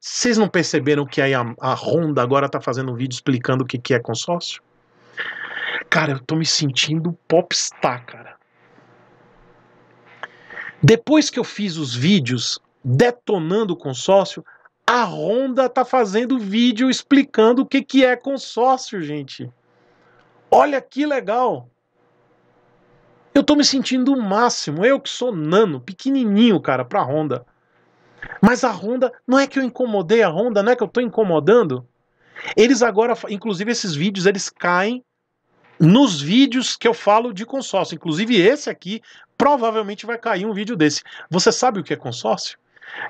Vocês não perceberam que aí a, a Honda agora tá fazendo um vídeo explicando o que, que é consórcio? Cara, eu tô me sentindo popstar, cara. Depois que eu fiz os vídeos detonando o consórcio, a Honda tá fazendo vídeo explicando o que, que é consórcio, gente. Olha que legal! Eu tô me sentindo o máximo, eu que sou nano, pequenininho, cara, pra Honda. Mas a Honda, não é que eu incomodei a Honda, não é que eu estou incomodando? Eles agora, inclusive esses vídeos, eles caem nos vídeos que eu falo de consórcio. Inclusive esse aqui, provavelmente vai cair um vídeo desse. Você sabe o que é consórcio?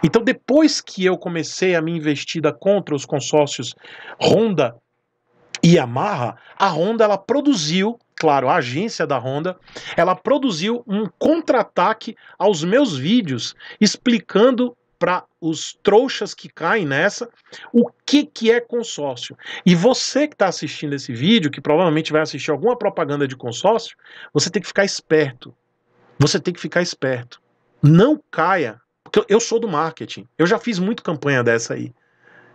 Então, depois que eu comecei a minha investida contra os consórcios Honda e Yamaha, a Honda ela produziu, claro, a agência da Honda, ela produziu um contra-ataque aos meus vídeos explicando para os trouxas que caem nessa, o que, que é consórcio. E você que está assistindo esse vídeo, que provavelmente vai assistir alguma propaganda de consórcio, você tem que ficar esperto. Você tem que ficar esperto. Não caia, porque eu sou do marketing. Eu já fiz muito campanha dessa aí.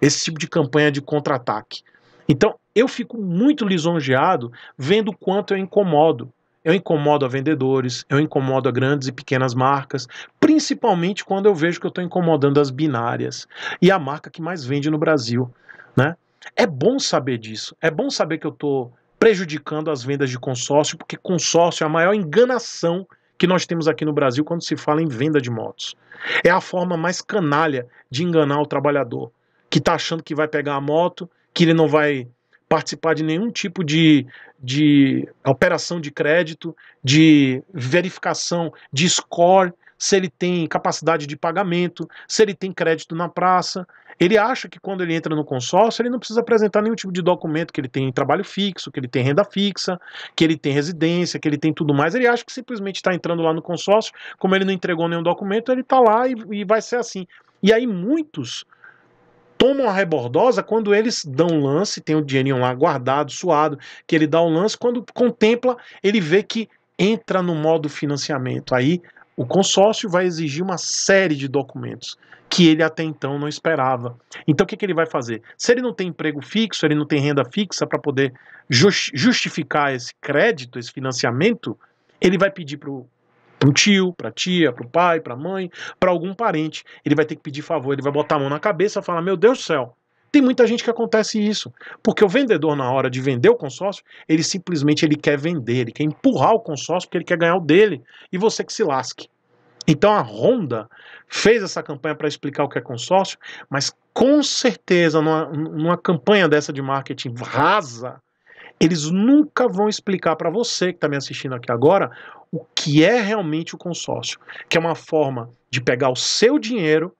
Esse tipo de campanha de contra-ataque. Então, eu fico muito lisonjeado vendo o quanto eu incomodo. Eu incomodo a vendedores, eu incomodo a grandes e pequenas marcas, principalmente quando eu vejo que eu estou incomodando as binárias e a marca que mais vende no Brasil. Né? É bom saber disso, é bom saber que eu estou prejudicando as vendas de consórcio, porque consórcio é a maior enganação que nós temos aqui no Brasil quando se fala em venda de motos. É a forma mais canalha de enganar o trabalhador, que está achando que vai pegar a moto, que ele não vai participar de nenhum tipo de, de operação de crédito, de verificação de score, se ele tem capacidade de pagamento, se ele tem crédito na praça. Ele acha que quando ele entra no consórcio, ele não precisa apresentar nenhum tipo de documento que ele tem trabalho fixo, que ele tem renda fixa, que ele tem residência, que ele tem tudo mais. Ele acha que simplesmente está entrando lá no consórcio, como ele não entregou nenhum documento, ele está lá e, e vai ser assim. E aí muitos tomam a rebordosa quando eles dão o lance, tem o dinheirinho lá guardado, suado, que ele dá o lance, quando contempla, ele vê que entra no modo financiamento. Aí o consórcio vai exigir uma série de documentos que ele até então não esperava. Então o que, que ele vai fazer? Se ele não tem emprego fixo, ele não tem renda fixa para poder justificar esse crédito, esse financiamento, ele vai pedir para o para o tio, para a tia, para o pai, para a mãe, para algum parente. Ele vai ter que pedir favor, ele vai botar a mão na cabeça e falar: Meu Deus do céu. Tem muita gente que acontece isso, porque o vendedor na hora de vender o consórcio, ele simplesmente ele quer vender, ele quer empurrar o consórcio porque ele quer ganhar o dele e você que se lasque. Então a Honda fez essa campanha para explicar o que é consórcio, mas com certeza numa, numa campanha dessa de marketing rasa, eles nunca vão explicar para você que está me assistindo aqui agora o que é realmente o consórcio, que é uma forma de pegar o seu dinheiro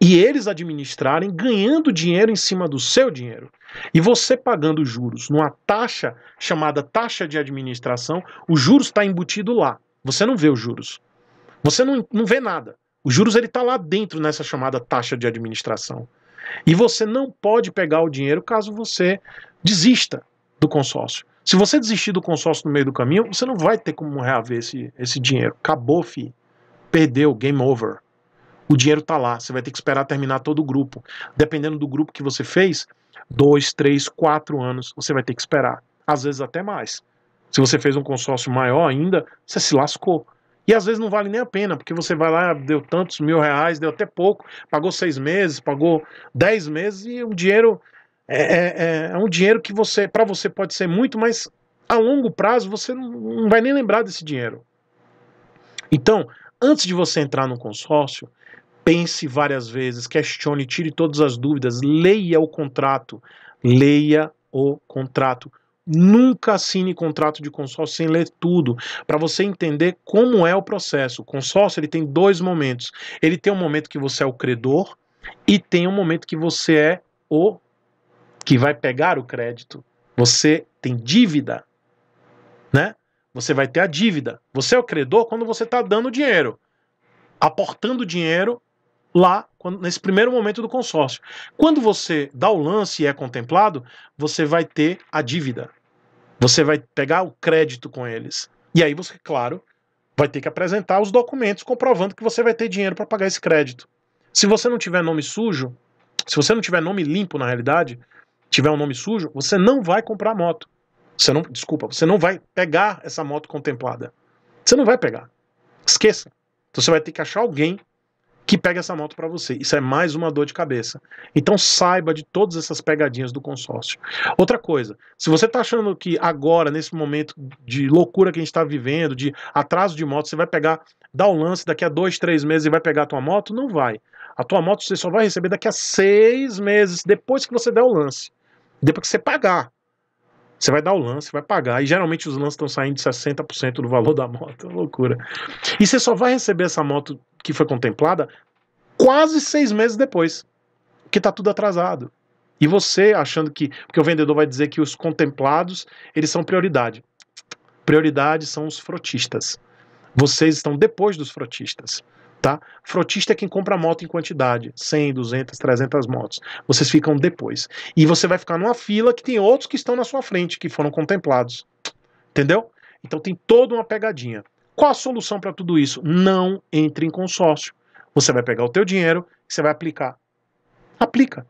e eles administrarem ganhando dinheiro em cima do seu dinheiro. E você pagando juros numa taxa chamada taxa de administração, o juros está embutido lá. Você não vê os juros. Você não, não vê nada. O juros ele está lá dentro nessa chamada taxa de administração. E você não pode pegar o dinheiro caso você desista, do consórcio. Se você desistir do consórcio no meio do caminho, você não vai ter como reaver esse, esse dinheiro. Acabou, fi. Perdeu, game over. O dinheiro está lá. Você vai ter que esperar terminar todo o grupo. Dependendo do grupo que você fez, dois, três, quatro anos, você vai ter que esperar. Às vezes até mais. Se você fez um consórcio maior ainda, você se lascou. E às vezes não vale nem a pena, porque você vai lá, deu tantos mil reais, deu até pouco, pagou seis meses, pagou dez meses e o dinheiro é, é, é, é um dinheiro que você, para você pode ser muito, mas a longo prazo você não, não vai nem lembrar desse dinheiro. Então, antes de você entrar no consórcio, pense várias vezes, questione, tire todas as dúvidas, leia o contrato, leia o contrato. Nunca assine contrato de consórcio sem ler tudo, para você entender como é o processo. O consórcio ele tem dois momentos. Ele tem um momento que você é o credor e tem um momento que você é o que vai pegar o crédito. Você tem dívida, né? Você vai ter a dívida. Você é o credor quando você está dando dinheiro, aportando dinheiro lá quando, nesse primeiro momento do consórcio. Quando você dá o lance e é contemplado, você vai ter a dívida. Você vai pegar o crédito com eles. E aí você, claro, vai ter que apresentar os documentos comprovando que você vai ter dinheiro para pagar esse crédito. Se você não tiver nome sujo, se você não tiver nome limpo na realidade, tiver um nome sujo, você não vai comprar moto. Você não, desculpa, você não vai pegar essa moto contemplada. Você não vai pegar. Esqueça. Então você vai ter que achar alguém que pegue essa moto para você. Isso é mais uma dor de cabeça. Então saiba de todas essas pegadinhas do consórcio. Outra coisa, se você está achando que agora, nesse momento de loucura que a gente está vivendo, de atraso de moto, você vai pegar, dar o um lance daqui a dois, três meses e vai pegar a tua moto, não vai. A tua moto você só vai receber daqui a seis meses, depois que você der o lance. Depois que você pagar. Você vai dar o lance, vai pagar. E geralmente os lances estão saindo de 60% do valor da moto. É loucura. E você só vai receber essa moto que foi contemplada quase seis meses depois. Que tá tudo atrasado. E você achando que. Porque o vendedor vai dizer que os contemplados, eles são prioridade. Prioridade são os frotistas. Vocês estão depois dos frotistas. Tá? Frotista é quem compra moto em quantidade, 100, 200, 300 motos. Vocês ficam depois. E você vai ficar numa fila que tem outros que estão na sua frente, que foram contemplados. Entendeu? Então tem toda uma pegadinha. Qual a solução para tudo isso? Não entre em consórcio. Você vai pegar o teu dinheiro e você vai aplicar. Aplica.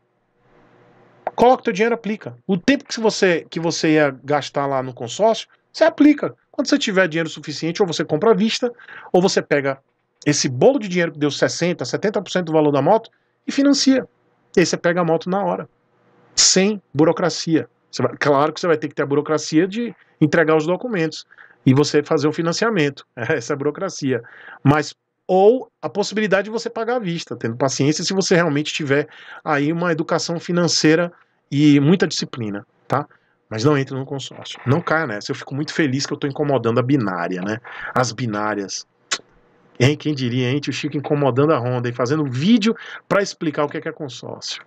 Coloca o teu dinheiro, aplica. O tempo que você que você ia gastar lá no consórcio, você aplica. Quando você tiver dinheiro suficiente, ou você compra à vista, ou você pega esse bolo de dinheiro que deu 60%, 70% do valor da moto e financia. E aí você pega a moto na hora. Sem burocracia. Vai, claro que você vai ter que ter a burocracia de entregar os documentos e você fazer o financiamento. Essa é a burocracia. Mas ou a possibilidade de você pagar à vista, tendo paciência se você realmente tiver aí uma educação financeira e muita disciplina, tá? mas não entre no consórcio. Não caia nessa. Eu fico muito feliz que eu estou incomodando a binária, né? As binárias. Hein, quem diria, hein? O Chico incomodando a Honda e fazendo vídeo para explicar o que é, que é consórcio.